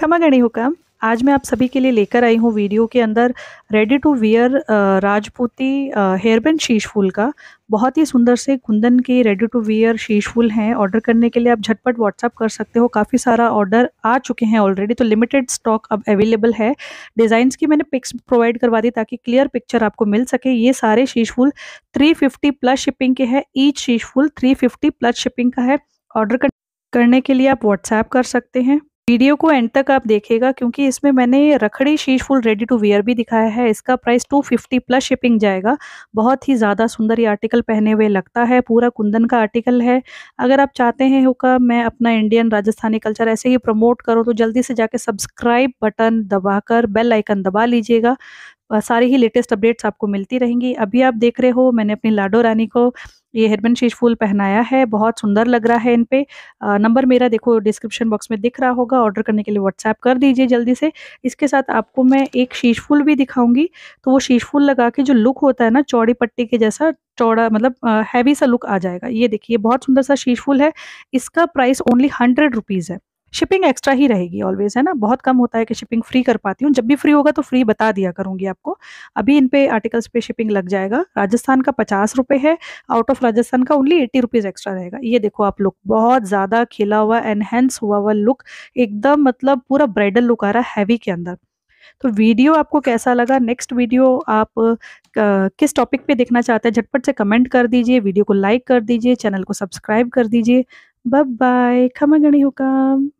खमागणी हुक्म आज मैं आप सभी के लिए लेकर आई हूँ वीडियो के अंदर ready to wear Rajputi hairband शीश फूल का बहुत ही सुंदर से कुंदन के रेडी टू वियर शीश फूल हैं ऑर्डर करने के लिए आप झटपट व्हाट्सअप कर सकते हो काफ़ी सारा ऑर्डर आ चुके हैं ऑलरेडी तो लिमिटेड स्टॉक अब अवेलेबल है डिज़ाइंस की मैंने पिक्स प्रोवाइड करवा दी ताकि क्लियर पिक्चर आपको मिल सके ये सारे शीश फूल थ्री प्लस शिपिंग के हैं ईच शीश फूल थ्री प्लस शिपिंग का है ऑर्डर करने के लिए आप व्हाट्सएप कर सकते हैं वीडियो को एंड तक आप देखेगा क्योंकि इसमें मैंने रखड़ी शीश फुल रेडी टू वेयर भी दिखाया है इसका प्राइस 250 प्लस शिपिंग जाएगा बहुत ही ज़्यादा सुंदर ये आर्टिकल पहने हुए लगता है पूरा कुंदन का आर्टिकल है अगर आप चाहते हैं होगा मैं अपना इंडियन राजस्थानी कल्चर ऐसे ही प्रमोट करूँ तो जल्दी से जाके सब्सक्राइब बटन दबाकर बेल आइकन दबा लीजिएगा सारी ही लेटेस्ट अपडेट्स आपको मिलती रहेंगी अभी आप देख रहे हो मैंने अपनी लाडो रानी को ये हेरबन शीश फूल पहनाया है बहुत सुंदर लग रहा है इन पे आ, नंबर मेरा देखो डिस्क्रिप्शन बॉक्स में दिख रहा होगा ऑर्डर करने के लिए व्हाट्सएप कर दीजिए जल्दी से इसके साथ आपको मैं एक शीश फूल भी दिखाऊंगी तो वो शीश फूल लगा के जो लुक होता है ना चौड़ी पट्टी के जैसा चौड़ा मतलब हैवी सा लुक आ जाएगा ये देखिए बहुत सुंदर सा शीश फूल है इसका प्राइस ओनली हंड्रेड रुपीज़ है शिपिंग एक्स्ट्रा ही रहेगी ऑलवेज है ना बहुत कम होता है कि शिपिंग फ्री कर पाती हूँ जब भी फ्री होगा तो फ्री बता दिया करूंगी आपको अभी इन पे आर्टिकल्स पे शिपिंग लग जाएगा राजस्थान का पचास रुपये है आउट ऑफ राजस्थान का ओनली एट्टी रुपीज़ एक्स्ट्रा रहेगा ये देखो आप लुक बहुत ज़्यादा खिला हुआ एनहेंस हुआ हुआ लुक एकदम मतलब पूरा ब्राइडल लुक आ रहा है हैवी के अंदर तो वीडियो आपको कैसा लगा नेक्स्ट वीडियो आप आ, किस टॉपिक पे देखना चाहते हैं झटपट से कमेंट कर दीजिए वीडियो को लाइक कर दीजिए चैनल को सब्सक्राइब कर दीजिए बाय बाय खमा गणी हुकाम